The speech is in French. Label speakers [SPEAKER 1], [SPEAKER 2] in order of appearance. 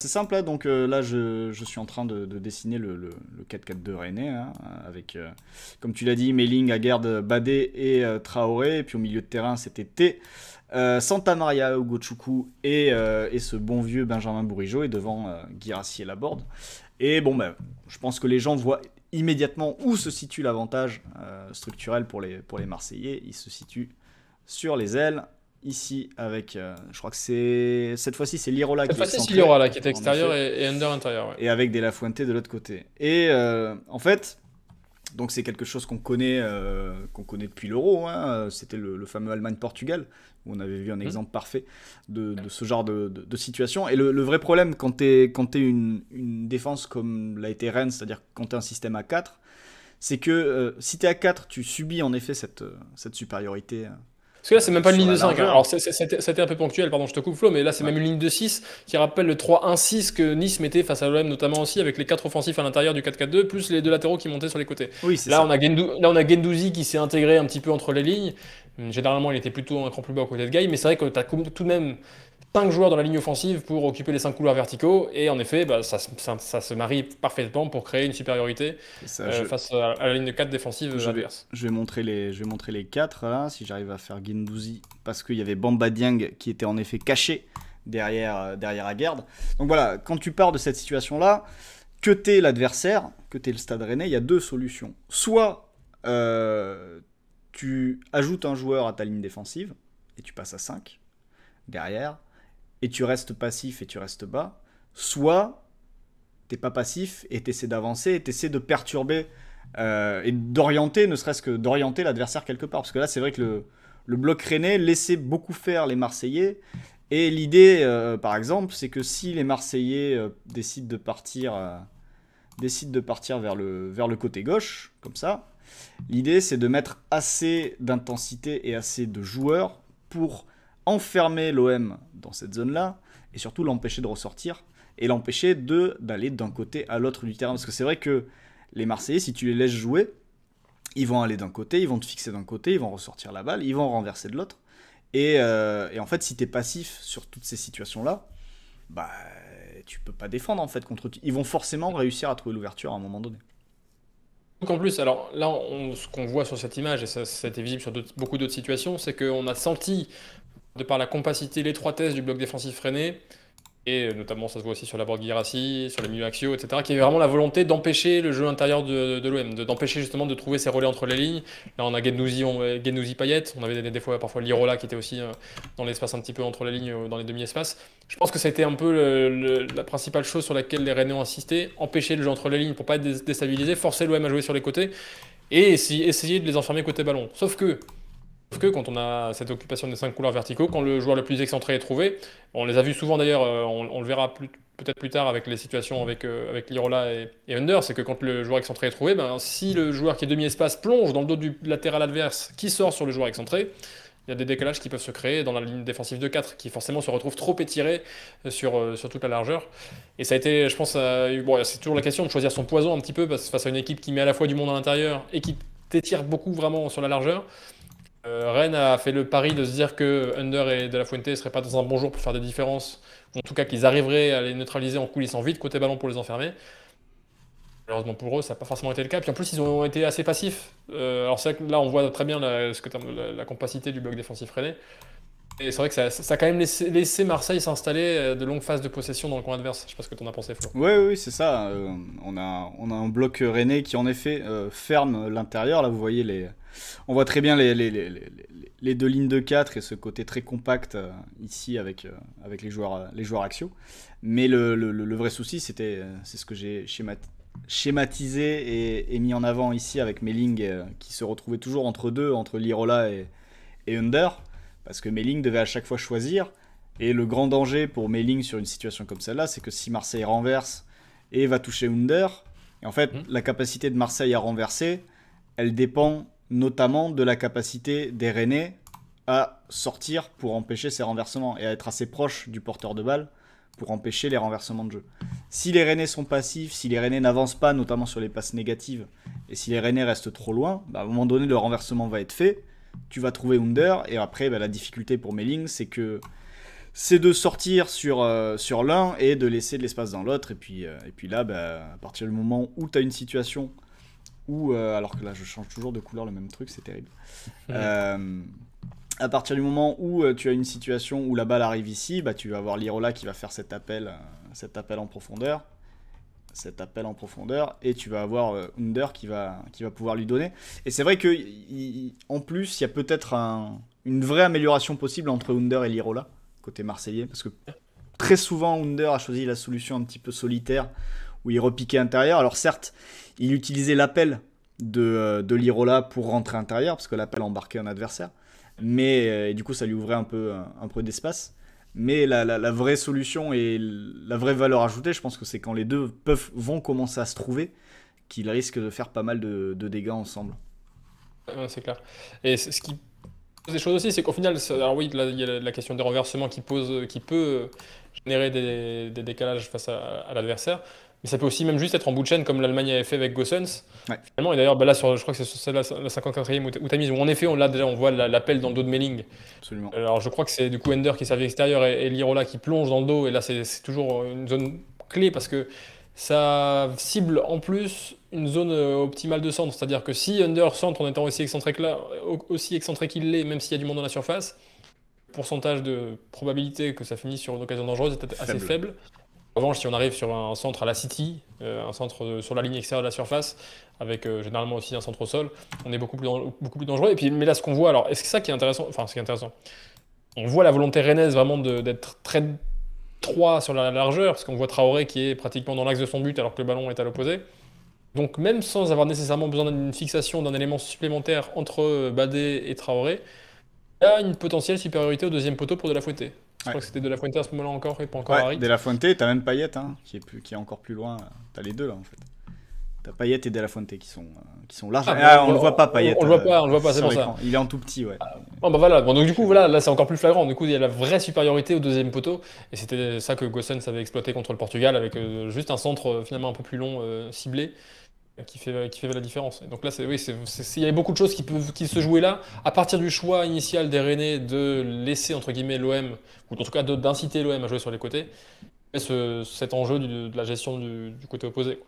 [SPEAKER 1] C'est simple, hein, euh, là, donc là je, suis en train de, dessiner le, 4-4-2 René, hein, avec, euh, comme tu l'as dit, à garde Badé et euh, Traoré, et puis au milieu de terrain c'était T, Santa Maria, Ugochukwu et, et ce bon vieux Benjamin Bourigeau, et devant Guirassi et Laborde. Et bon, ben, je pense que les gens voient immédiatement où se situe l'avantage structurel pour les, pour les Marseillais, il se situe sur les ailes, ici avec, euh, je crois que c'est cette fois-ci c'est Lirola qui est Lirola qui est extérieur
[SPEAKER 2] et, et, under intérieur. Et
[SPEAKER 1] avec des La de l'autre côté. Et euh, en fait, donc c'est quelque chose qu'on connaît, euh, qu'on connaît depuis l'Euro. Hein. C'était le, fameux Allemagne-Portugal où on avait vu un mmh. exemple parfait de, ce genre de, situation. Et le, vrai problème quand t'es quand es une, une, défense comme l'a été Rennes, c'est-à-dire quand t'es un système à 4 c'est que si t'es à 4 tu subis en effet cette, cette supériorité
[SPEAKER 2] parce que là, c'est même pas une ligne de 5. Hein. Alors, c'était un peu ponctuel, pardon, je te coupe Flo, mais là, c'est même une ligne de 6 qui rappelle le 3-1-6 que Nice mettait face à l'OM, notamment aussi avec les 4 offensifs à l'intérieur du 4-4-2, plus les deux latéraux qui montaient sur les côtés. Oui, là, ça. On a là, on a Gendouzi qui s'est intégré un petit peu entre les lignes. Généralement, il était plutôt un cran plus bas au côté de Gaï, mais c'est vrai que tu as tout de même 5 joueurs dans la ligne offensive pour occuper les 5 couloirs verticaux. Et en effet, bah, ça, ça, se marie parfaitement pour créer une supériorité euh, je... face à, la ligne de 4 défensive je adverse.
[SPEAKER 1] Vais, je vais montrer les, je vais montrer les 4 là, hein, si j'arrive à faire Guindouzi, parce qu'il y avait Bamba Dieng qui était en effet caché derrière, euh, derrière Aguerd. Donc voilà, quand tu pars de cette situation-là, que t'es l'adversaire, que t'es le stade rennais, il y a deux solutions. Soit euh, tu ajoutes un joueur à ta ligne défensive, et tu passes à 5. Derrière, et tu restes passif et tu restes bas, soit t'es pas passif et t'essaies d'avancer et t'essaies de perturber euh, et d'orienter, ne serait-ce que d'orienter l'adversaire quelque part. Parce que là, c'est vrai que le, bloc rennais laissait beaucoup faire les Marseillais. Et l'idée, euh, par exemple, c'est que si les Marseillais euh, décident de partir, décident de partir vers, le, vers le côté gauche, comme ça, l'idée c'est de mettre assez d'intensité et assez de joueurs pour enfermer l'OM dans cette zone-là, et surtout l'empêcher de ressortir, et l'empêcher de d'aller d'un côté à l'autre du terrain. Parce que c'est vrai que les Marseillais, si tu les laisses jouer, ils vont aller d'un côté, ils vont te fixer d'un côté, ils vont ressortir la balle, ils vont renverser de l'autre. Et, euh, en fait, si tu es passif sur toutes ces situations-là, bah tu peux pas défendre en fait contre. Ils vont forcément réussir à trouver l'ouverture à un moment donné.
[SPEAKER 2] Donc en plus, alors là, ce qu'on voit sur cette image, et ça, ça a été visible sur beaucoup d'autres situations, c'est qu'on a senti de par la compacité, l'étroitesse du bloc défensif freiné, et euh, notamment ça se voit aussi sur la board Guirassi, sur les milieux axiaux, etc., qui est vraiment la volonté d'empêcher le jeu intérieur de, l'OM, d'empêcher justement de trouver ses relais entre les lignes. Là on a Guendouzi, euh, Payet, Payette, on avait des, des, fois parfois Lirola qui était aussi euh, dans l'espace un petit peu entre les lignes, dans les demi-espaces. Je pense que ça a été un peu la principale chose sur laquelle les Rennais ont insisté, empêcher le jeu entre les lignes pour pas être déstabilisé, forcer l'OM à jouer sur les côtés et essayer de les enfermer côté ballon. Sauf que que quand on a cette occupation des cinq couleurs verticaux, quand le joueur le plus excentré est trouvé, on les a vus souvent d'ailleurs, euh, on, le verra peut-être plus tard avec les situations avec, euh, avec Lirola et, Under, c'est que quand le joueur excentré est trouvé, ben, si le joueur qui est demi-espace plonge dans le dos du latéral adverse qui sort sur le joueur excentré, il y a des décalages qui peuvent se créer dans la ligne défensive de 4, qui forcément se retrouve trop étirée euh, sur, sur toute la largeur. Et ça a été, je pense, c'est toujours la question de choisir son poison un petit peu, parce, face à une équipe qui met à la fois du monde à l'intérieur et qui t'étire beaucoup vraiment sur la largeur. Euh, Rennes a fait le pari de se dire que Under et De La Fuente ne seraient pas dans un bon jour pour faire des différences, ou en tout cas qu'ils arriveraient à les neutraliser en coulissant vite côté ballon pour les enfermer. Malheureusement pour eux, ça n'a pas forcément été le cas. Puis en plus, ils ont été assez passifs. Euh, alors c'est là, on voit très bien la, ce que la, la, compacité du bloc défensif rennais. Et c'est vrai que ça, a quand même laissé, Marseille s'installer euh, de longues phases de possession dans le coin adverse. Je ne sais pas ce que tu en as pensé, Flo.
[SPEAKER 1] Oui, oui, c'est ça. on, a, on a un bloc rennais qui, en effet, ferme l'intérieur. Là, vous voyez les, on voit très bien les, deux lignes de 4 et ce côté très compact euh, ici euh, avec, les, joueurs, euh, les Mais le, vrai souci, c'était, c'est ce que j'ai schématisé et, mis en avant ici avec Melling qui se retrouvait toujours entre deux, entre Lirola et, Under, parce que Melling devait à chaque fois choisir. Et le grand danger pour Melling sur une situation comme celle-là, c'est que si Marseille renverse et va toucher Under, et en fait, mmh. la capacité de Marseille à renverser, elle dépend notamment de la capacité des Rennais à sortir pour empêcher ces renversements et à être assez proche du porteur de balle pour empêcher les renversements de jeu. Si les Rennais sont passifs, si les Rennais n'avancent pas, notamment sur les passes négatives, et si les Rennais restent trop loin, bah, à un moment donné, le renversement va être fait. Tu vas trouver Under, et après, bah, la difficulté pour Melling, c'est que c'est de sortir sur, euh, sur l'un et de laisser de l'espace dans l'autre. Et, puis euh, et puis là, bah, à partir du moment où tu as une situation ou euh, alors que là je change toujours de couleur le même truc, c'est terrible. Euh, à partir du moment où euh, tu as une situation où la balle arrive ici, bah, tu vas avoir l'Irola qui va faire cet appel, cet appel en profondeur, cet appel en profondeur, et tu vas avoir Under qui va, qui va pouvoir lui donner. Et c'est vrai que en plus, il y a peut-être une vraie amélioration possible entre Under et l'Irola côté marseillais, parce que très souvent Under a choisi la solution un petit peu solitaire où il repiquait intérieur. Alors certes, il utilisait l'appel de, euh, de l'Irola pour rentrer intérieur, parce que l'appel embarquait un adversaire. Mais euh, du coup, ça lui ouvrait un peu, euh, un, peu d'espace. Mais la, vraie solution et la vraie valeur ajoutée, je pense que c'est quand les deux peuvent, vont commencer à se trouver, qu'ils risquent de faire pas mal de, dégâts ensemble.
[SPEAKER 2] c'est clair. Et ce qui pose des choses aussi, c'est qu'au final, oui, il y a la question des renversements qui, pose, qui peut générer des, décalages face à l'adversaire, mais ça peut aussi même juste être en bout de chaîne comme l'Allemagne avait fait avec Gossens. Finalement, et d'ailleurs, bah là, sur, je crois que c'est la, 54e où, tu as mis, en effet, on, là, déjà, on voit l'appel dans le dos de Melling. Absolument. Alors, je crois que c'est du coup Ender qui est servi extérieur et, et, Lirola qui plonge dans le dos, et là, c'est toujours une zone clé parce que ça cible en plus une zone euh, optimale de centre. C'est-à-dire que si Under centre en étant aussi excentré, là, aussi excentré qu'il l'est, même s'il y a du monde dans la surface, pourcentage de probabilité que ça finisse sur une occasion dangereuse est assez faible. En revanche, si on arrive sur un centre à la City, euh, un centre sur la ligne extérieure de la surface, avec euh, généralement aussi un centre au sol, on est beaucoup plus, beaucoup plus dangereux. Et puis, mais là, ce qu'on voit, alors, est-ce que c'est ça qui est intéressant Enfin, ce qui est intéressant, on voit la volonté rennaise vraiment d'être très trois sur la largeur, parce qu'on voit Traoré qui est pratiquement dans l'axe de son but alors que le ballon est à l'opposé. Donc même sans avoir nécessairement besoin d'une fixation d'un élément supplémentaire entre euh, Badet et Traoré, il y a une potentielle supériorité au deuxième poteau pour de la fouetter. Je crois que c'était De La Fuente à ce moment-là encore et pas encore De
[SPEAKER 1] La Fuente, t'as même Payet hein, qui, est plus, qui est encore plus loin. T'as les deux là en fait. T'as Payet et De La Fuente qui sont, euh, qui sont larges. Ah, ah, on, le voit pas, Payet. On, le voit euh, pas, on le voit pas, c'est pour ça. Il est en tout petit, ouais. Ah,
[SPEAKER 2] bon, bah voilà. donc du coup, voilà, là c'est encore plus flagrant. Du coup, il y a la vraie supériorité au deuxième poteau. Et c'était ça que Gossens avait exploité contre le Portugal avec euh, juste un centre finalement un peu plus long ciblé qui fait, qui fait la différence. donc là, c'est, oui, il y a beaucoup de choses qui, peuvent, qui se jouaient là. À partir du choix initial des Rennais de laisser, entre guillemets, l'OM, ou en tout cas d'inciter l'OM à jouer sur les côtés, et ce, cet enjeu de la gestion du, du côté opposé.